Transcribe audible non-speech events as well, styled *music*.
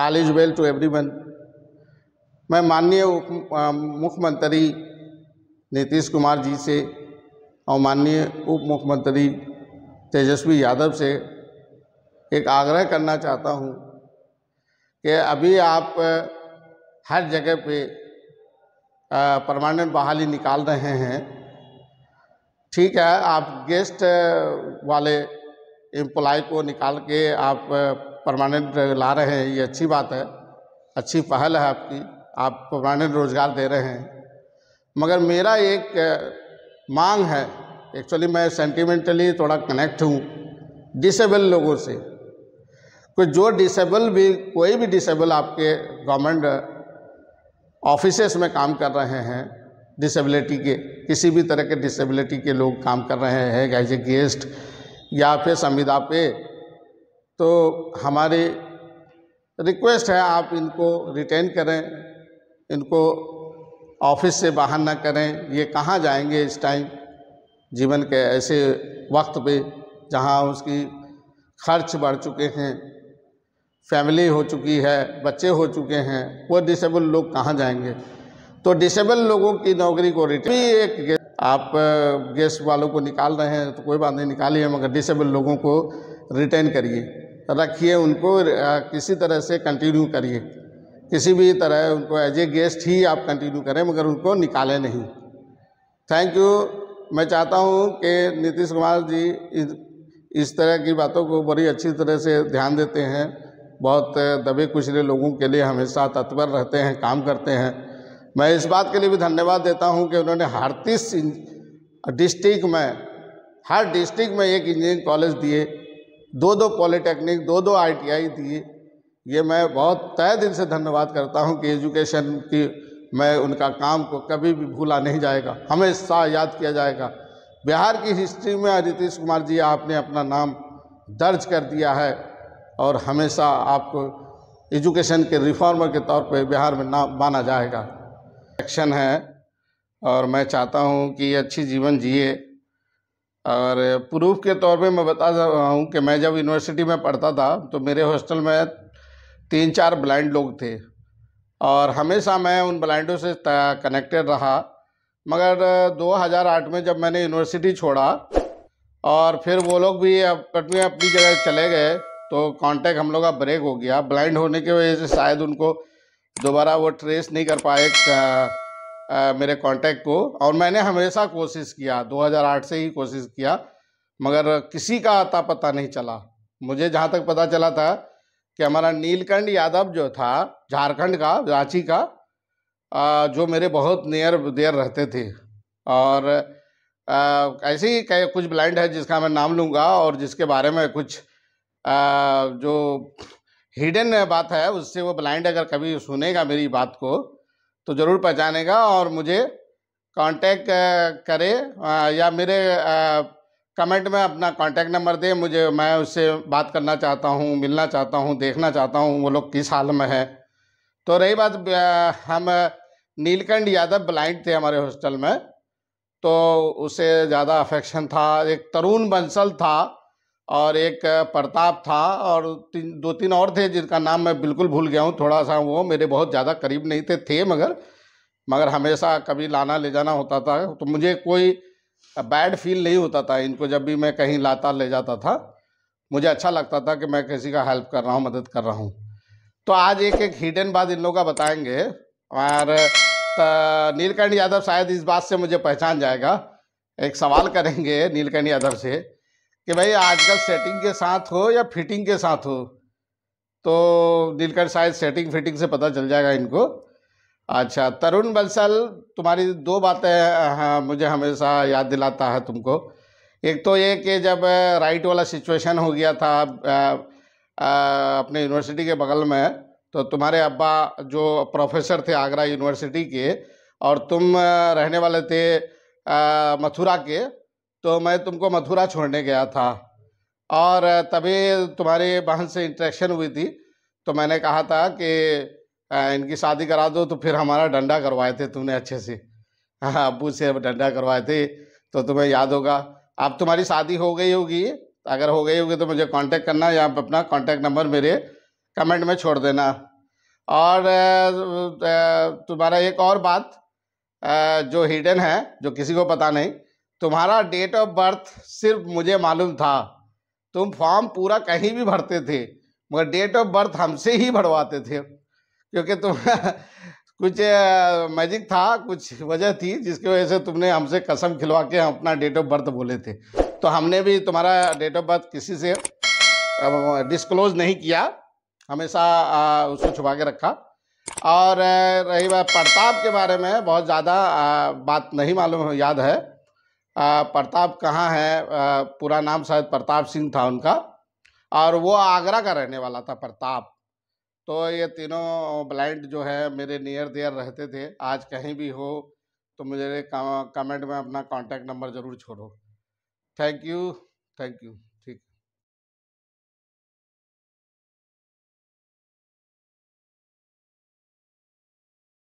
all is well to everyone मैं माननीय मुख्यमंत्री नीतीश कुमार जी से और माननीय उप मुख्यमंत्री तेजस्वी यादव से एक आग्रह करना चाहता हूँ कि अभी आप हर जगह पे परमानेंट बहाली निकाल रहे हैं ठीक है आप गेस्ट वाले एम्प्लॉय को निकाल के आप परमानेंट ला रहे हैं ये अच्छी बात है अच्छी पहल है आपकी आप परमानेंट रोज़गार दे रहे हैं मगर मेरा एक मांग है एक्चुअली मैं सेंटिमेंटली थोड़ा कनेक्ट हूँ डिसेबल लोगों से कि जो डिसेबल भी कोई भी डिसेबल आपके गवर्नमेंट ऑफिसेस में काम कर रहे हैं डिसेबिलिटी के किसी भी तरह के डिसेबिलिटी के लोग काम कर रहे हैं एज ए गेस्ट या फिर संविदा पे तो हमारी रिक्वेस्ट है आप इनको रिटेन करें इनको ऑफिस से बाहर ना करें ये कहाँ जाएंगे इस टाइम जीवन के ऐसे वक्त पे जहाँ उसकी खर्च बढ़ चुके हैं फैमिली हो चुकी है बच्चे हो चुके हैं वो डिसेबल लोग कहाँ जाएंगे तो डिसेबल लोगों की नौकरी को रिटेन भी एक गेस, आप गेस्ट वालों को निकाल रहे हैं तो कोई बात नहीं निकालिए मगर डिसेबल लोगों को रिटेन करिए रखिए उनको किसी तरह से कंटिन्यू करिए किसी भी तरह उनको एज ए गेस्ट ही आप कंटिन्यू करें मगर उनको निकालें नहीं थैंक यू मैं चाहता हूँ कि नीतीश कुमार जी इस, तरह की बातों को बड़ी अच्छी तरह से ध्यान देते हैं बहुत दबे कुचले लोगों के लिए हमेशा तत्पर रहते हैं काम करते हैं मैं इस बात के लिए भी धन्यवाद देता हूँ कि उन्होंने हर तीस डिस्ट्रिक्ट में हर डिस्ट्रिक्ट में एक इंजीनियरिंग कॉलेज दिए दो दो पॉलिटेक्निक दो दो आईटीआई दिए ये मैं बहुत तय दिल से धन्यवाद करता हूँ कि एजुकेशन की मैं उनका काम को कभी भी भूला नहीं जाएगा हमेशा याद किया जाएगा बिहार की हिस्ट्री में नीतीश कुमार जी आपने अपना नाम दर्ज कर दिया है और हमेशा आपको एजुकेशन के रिफॉर्मर के तौर पर बिहार में नाम माना जाएगा एक्शन है और मैं चाहता हूँ कि अच्छी जीवन जिए और प्रूफ के तौर पे मैं बता रहा हूँ कि मैं जब यूनिवर्सिटी में पढ़ता था तो मेरे हॉस्टल में तीन चार ब्लाइंड लोग थे और हमेशा मैं उन ब्लाइंडों से कनेक्टेड रहा मगर 2008 में जब मैंने यूनिवर्सिटी छोड़ा और फिर वो लोग भी अब कट में अपनी जगह चले गए तो कांटेक्ट हम लोग का ब्रेक हो गया ब्लाइंड होने की वजह से शायद उनको दोबारा वो ट्रेस नहीं कर पाए मेरे कांटेक्ट को और मैंने हमेशा कोशिश किया 2008 से ही कोशिश किया मगर किसी का आता पता नहीं चला मुझे जहाँ तक पता चला था कि हमारा नीलकंठ यादव जो था झारखंड का रांची का आ, जो मेरे बहुत नियर देर रहते थे और ऐसे ही कुछ ब्लाइंड है जिसका मैं नाम लूँगा और जिसके बारे में कुछ आ, जो हिडन बात है उससे वो ब्लाइंड अगर कभी सुनेगा मेरी बात को तो ज़रूर पहचानेगा और मुझे कांटेक्ट करे या मेरे कमेंट में अपना कांटेक्ट नंबर दे मुझे मैं उससे बात करना चाहता हूँ मिलना चाहता हूँ देखना चाहता हूँ वो लोग किस हाल में है तो रही बात हम नीलकंठ यादव ब्लाइंड थे हमारे हॉस्टल में तो उसे ज़्यादा अफेक्शन था एक तरुण बंसल था और एक प्रताप था और तीन दो तीन और थे जिनका नाम मैं बिल्कुल भूल गया हूँ थोड़ा सा वो मेरे बहुत ज़्यादा करीब नहीं थे थे मगर मगर हमेशा कभी लाना ले जाना होता था तो मुझे कोई बैड फील नहीं होता था इनको जब भी मैं कहीं लाता ले जाता था मुझे अच्छा लगता था कि मैं किसी का हेल्प कर रहा हूँ मदद कर रहा हूँ तो आज एक एक हिडन बात इन लोगों का बताएंगे और नीलकंठ यादव शायद इस बात से मुझे पहचान जाएगा एक सवाल करेंगे नीलकंठ यादव से कि भाई आजकल सेटिंग के साथ हो या फिटिंग के साथ हो तो दिलकर शायद सेटिंग फिटिंग से पता चल जाएगा इनको अच्छा तरुण बंसल तुम्हारी दो बातें हाँ, मुझे हमेशा याद दिलाता है तुमको एक तो ये कि जब राइट वाला सिचुएशन हो गया था अपने यूनिवर्सिटी के बगल में तो तुम्हारे अब्बा जो प्रोफेसर थे आगरा यूनिवर्सिटी के और तुम रहने वाले थे मथुरा के तो मैं तुमको मथुरा छोड़ने गया था और तभी तुम्हारे बहन से इंट्रैक्शन हुई थी तो मैंने कहा था कि इनकी शादी करा दो तो फिर हमारा डंडा करवाए थे तुमने अच्छे से हाँ अबू से डंडा करवाए थे तो तुम्हें याद होगा अब तुम्हारी शादी हो गई होगी अगर हो गई होगी तो मुझे कांटेक्ट करना या अपना कांटेक्ट नंबर मेरे कमेंट में छोड़ देना और तुम्हारा एक और बात जो हिडन है जो किसी को पता नहीं तुम्हारा डेट ऑफ बर्थ सिर्फ मुझे मालूम था तुम फॉर्म पूरा कहीं भी भरते थे मगर डेट ऑफ बर्थ हमसे ही भरवाते थे क्योंकि तुम *laughs* कुछ मैजिक था कुछ वजह थी जिसकी वजह से तुमने हमसे कसम खिलवा के अपना डेट ऑफ बर्थ बोले थे तो हमने भी तुम्हारा डेट ऑफ बर्थ किसी से डिस्क्लोज नहीं किया हमेशा उसको छुपा के रखा और रही बात प्रताप के बारे में बहुत ज़्यादा बात नहीं मालूम याद है प्रताप कहाँ है पूरा नाम शायद प्रताप सिंह था उनका और वो आगरा का रहने वाला था प्रताप तो ये तीनों ब्लाइंड जो है मेरे नियर देयर रहते थे आज कहीं भी हो तो मुझे कमेंट में अपना कांटेक्ट नंबर ज़रूर छोड़ो थैंक यू थैंक यू